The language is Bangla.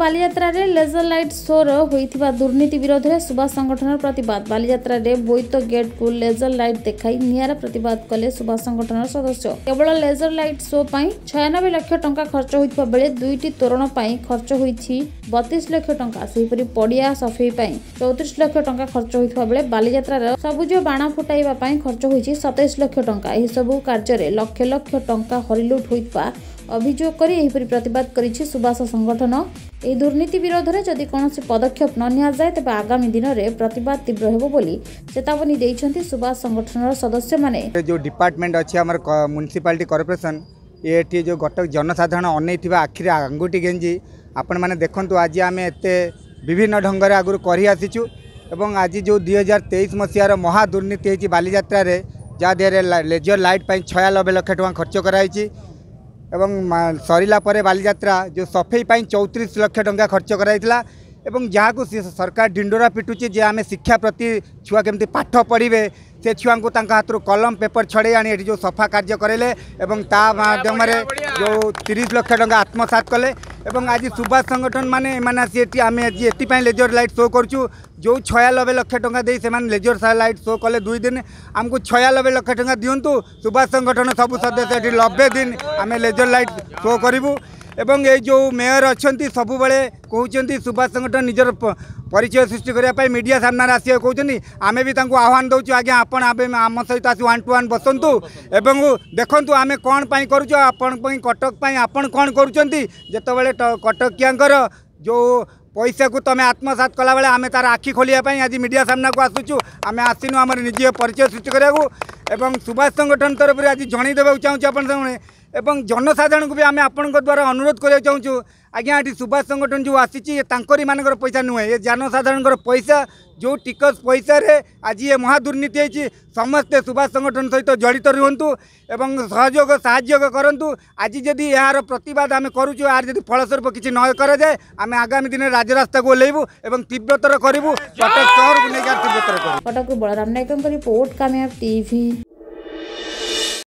ବାଲିଯାତ୍ରାରେ ଲେଜର ଲାଇଟ୍ ସୋର ହୋଇଥିବା ଦୁର୍ନୀତି ବିରୋଧରେ ସୁବା ସଂଗଠନର ପ୍ରତିବାଦ ବାଲିଯାତ୍ରାରେ ବୋଇତ ଗେଟ୍କୁ ଲେଜର ଲାଇଟ୍ ଦେଖାଇ ନିଆରା ପ୍ରତିବାଦ କଲେ ସୁବା ସଂଗଠନର ସଦସ୍ୟ କେବଳ ଲେଜର ଲାଇଟ୍ ସୋ ପାଇଁ ଛୟାନବେ ଲକ୍ଷ ଟଙ୍କା ଖର୍ଚ୍ଚ ହୋଇଥିବା ବେଳେ ଦୁଇଟି ତୋରଣ ପାଇଁ ଖର୍ଚ୍ଚ ହୋଇଛି ବତିଶ ଲକ୍ଷ ଟଙ୍କା ସେହିପରି ପଡ଼ିଆ ସଫେଇ ପାଇଁ ଚଉତିରିଶ ଲକ୍ଷ ଟଙ୍କା ଖର୍ଚ୍ଚ ହୋଇଥିବା ବେଳେ ବାଲିଯାତ୍ରାର ସବୁଜ ବାଣ ଫୁଟାଇବା ପାଇଁ ଖର୍ଚ୍ଚ ହୋଇଛି ସତେଇଶ ଲକ୍ଷ ଟଙ୍କା ଏହିସବୁ କାର୍ଯ୍ୟରେ ଲକ୍ଷ ଲକ୍ଷ ଟଙ୍କା ହରିଲୁଟ ହୋଇଥିବା অভিযোগ কৰি এইપર প্রতিবাদ কৰিছে সুভাষ সংগঠন এই দুর্নীতি বিৰোধৰ যদি কোনোছে পদক্ষেপ ননিয়া যায় তebe আগামী দিনৰে প্রতিবাদ তীব্ৰ হ'ব বুলি ચેতাবনী দিছন্তি সুভাষ সংগঠনৰ সদস্য মানে যে ডিপাৰ্টমেন্ট আছে আমাৰ মুনিচপালটি কৰ্পোৰেশ্বন এটি যে গটক জনসাধাৰণ অনৈ থিবা आखिৰ আংগুটি গেনজি আপোন মানে দেখন্ত আজি আমি এতে বিভিন্ন ধংগৰে আগৰ কৰি আছিছো এবং আজি যে 2023 মছিয়াৰ মহা দুর্নীতি হ'জি bali যাত্রাৰে যাদেৰে লেজৰ লাইট পাই 96 লাখ টকা খৰচ কৰাইছি এবং সরিলা পরে বালিযাত্রা যে সফেই পাই চৌত্রিশ লক্ষ টঙ্কা খরচ করা এবং যা সরকার ডিণ্ডরা পিটুছে যে আমি শিক্ষা প্রতি ছুয়া কমিটি পাঠ পড়বে সে ছুয়াঙ্কু তাঙ্ক হাতরু কলম পেপর ছড়াই আনি এটি যে সফা কার্য করাইলে এবং তা মাধ্যমে যে তিরিশ লক্ষ টঙ্কা আত্মসাত কলে এবং আজ সুভাষ সংগঠন মানে এমন মানে আসি এটি আমি আজ এপাই লেজর লাইট শো করছু যে ছয়ানব্বই লক্ষ টাকা দিয়ে সে লেজর লাইট শো কলে দুই দিন আমি ছয়ানব্বই লক্ষ টাকা দিও সুভাষ সংগঠন সব সদস্য এটি নব্বই দিন আমি লেজর লাইট শো করবু ଏବଂ ଏଇ ଯେଉଁ ମେୟର ଅଛନ୍ତି ସବୁବେଳେ କହୁଛନ୍ତି ସୁବାସ ସଂଗଠନ ନିଜର ପରିଚୟ ସୃଷ୍ଟି କରିବା ପାଇଁ ମିଡ଼ିଆ ସାମ୍ନାରେ ଆସିବାକୁ କହୁଛନ୍ତି ଆମେ ବି ତାଙ୍କୁ ଆହ୍ୱାନ ଦେଉଛୁ ଆଜ୍ଞା ଆପଣ ଆମେ ଆମ ସହିତ ଆସି ୱାନ୍ ଟୁ ୱାନ୍ ବସନ୍ତୁ ଏବଂ ଦେଖନ୍ତୁ ଆମେ କ'ଣ ପାଇଁ କରୁଛୁ ଆପଣଙ୍କ ପାଇଁ କଟକ ପାଇଁ ଆପଣ କ'ଣ କରୁଛନ୍ତି ଯେତେବେଳେ କଟକିଆଙ୍କର ଯେଉଁ ପଇସାକୁ ତୁମେ ଆତ୍ମସାତ କଲାବେଳେ ଆମେ ତାର ଆଖି ଖୋଲିବା ପାଇଁ ଆଜି ମିଡ଼ିଆ ସାମ୍ନାକୁ ଆସୁଛୁ ଆମେ ଆସିନୁ ଆମର ନିଜେ ପରିଚୟ ସୃଷ୍ଟି କରିବାକୁ ଏବଂ ସୁବାସ ସଂଗଠନ ତରଫରୁ ଆଜି ଜଣାଇ ଦେବାକୁ ଚାହୁଁଛୁ ଆପଣ ସାଙ୍ଗରେ এবং জনসাধারণଙ୍କୁ ବି ଆମେ ଆପଣଙ୍କ ଦ୍ୱାରା ଅନୁରୋଧ କରିବାକୁ ଚାହୁଁଛୁ ଆଜ୍ଞା ଏଠି ସୁବାସ ସଂଗଠନ ଯେଉଁ ଆସିଛି ତାଙ୍କରି ମାନଙ୍କର ପଇସା ନୁହେଁ ଏ ଜନସାଧାରଣଙ୍କର ପଇସା ଯେଉଁ ଟିକସ ପଇସାରେ ଆଜି ଏ ମହାଦୁର୍ନୀତି ହେଇଛି ସମସ୍ତେ ସୁବାସ ସଂଗଠନ ସହିତ ଜଡ଼ିତ ରୁହନ୍ତୁ ଏବଂ ସହଯୋଗ ସାହାଯ୍ୟ କରନ୍ତୁ ଆଜି ଯଦି ଏହାର ପ୍ରତିବାଦ ଆମେ କରୁଛୁ ଏହାର ଯଦି ଫଳସ୍ୱରୂପ କିଛି ନ କରାଯାଏ ଆମେ ଆଗାମୀ ଦିନରେ ରାଜରାସ୍ତାକୁ ଓହ୍ଲାଇବୁ ଏବଂ ତୀବ୍ରତର କରିବୁ କଟକ ସହରକୁ ନେଇକି ତୀବ୍ରତର କରିବୁ କଟକରୁ ବଳରାମ ନାୟକଙ୍କ ରିପୋର୍ଟ କାମୟାବ ଟିଭି